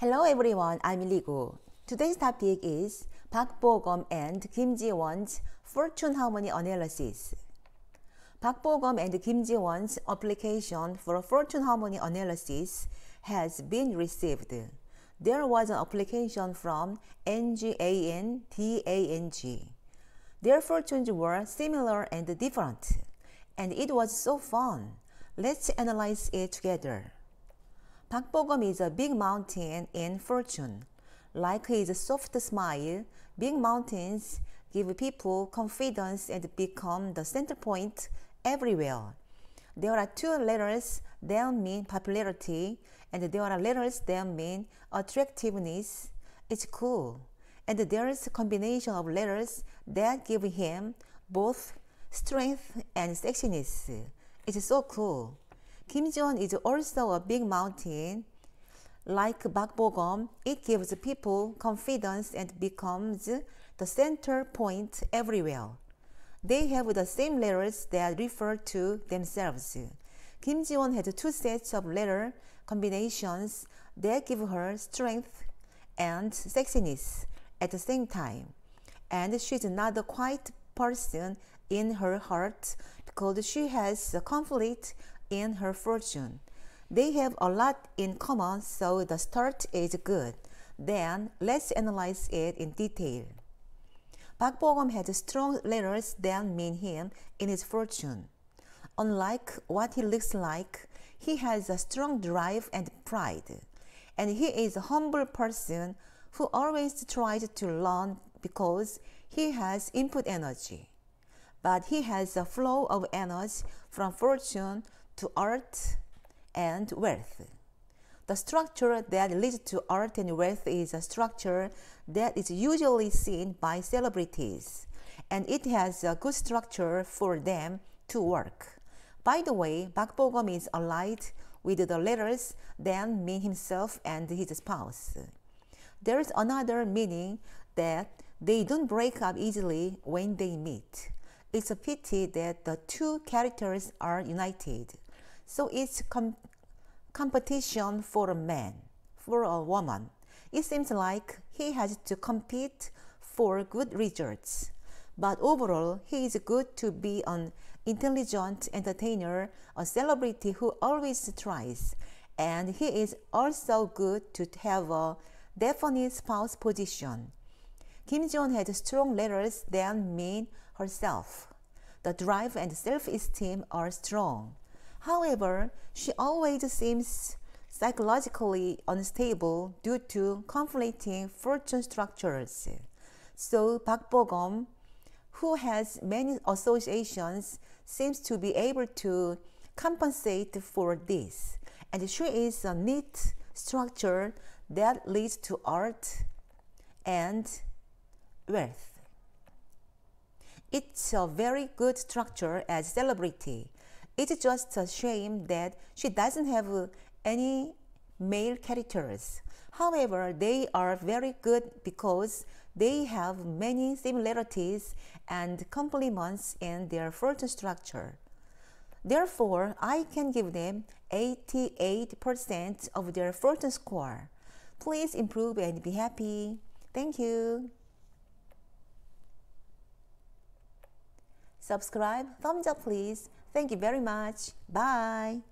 Hello everyone, I'm Ligo. Today's topic is Park Bogum and Kim Ji-won's fortune harmony analysis. Park Bogum and Kim Ji-won's application for fortune harmony analysis has been received. There was an application from NGAN Their fortunes were similar and different, and it was so fun. Let's analyze it together. Takbogum is a big mountain in fortune. Like his soft smile, big mountains give people confidence and become the center point everywhere. There are two letters that mean popularity, and there are letters that mean attractiveness. It's cool. And there is a combination of letters that give him both strength and sexiness. It's so cool. Kim Kimjeon is also a big mountain. Like Bakbogom, it gives people confidence and becomes the center point everywhere. They have the same letters that refer to themselves. Kim Ji-won has two sets of letter combinations that give her strength and sexiness at the same time. And she's not a quiet person in her heart because she has a conflict in her fortune. They have a lot in common, so the start is good. Then let's analyze it in detail. Bakbogum has strong letters that mean him in his fortune. Unlike what he looks like, he has a strong drive and pride. And he is a humble person who always tries to learn because he has input energy. But he has a flow of energy from fortune to art and wealth. The structure that leads to art and wealth is a structure that is usually seen by celebrities, and it has a good structure for them to work. By the way, Bakbogom is allied with the letters than mean himself and his spouse. There is another meaning that they don't break up easily when they meet. It's a pity that the two characters are united. So it's com competition for a man, for a woman. It seems like he has to compete for good results. But overall, he is good to be an intelligent entertainer, a celebrity who always tries. And he is also good to have a definite spouse position. Kim Jong had strong letters than me herself. The drive and self-esteem are strong. However, she always seems psychologically unstable due to conflicting fortune structures. So Park Bogum, who has many associations, seems to be able to compensate for this. And she is a neat structure that leads to art and wealth. It's a very good structure as celebrity it's just a shame that she doesn't have uh, any male characters. However, they are very good because they have many similarities and complements in their fortune structure. Therefore, I can give them 88% of their fortune score. Please improve and be happy. Thank you. Subscribe, thumbs up please. Thank you very much. Bye.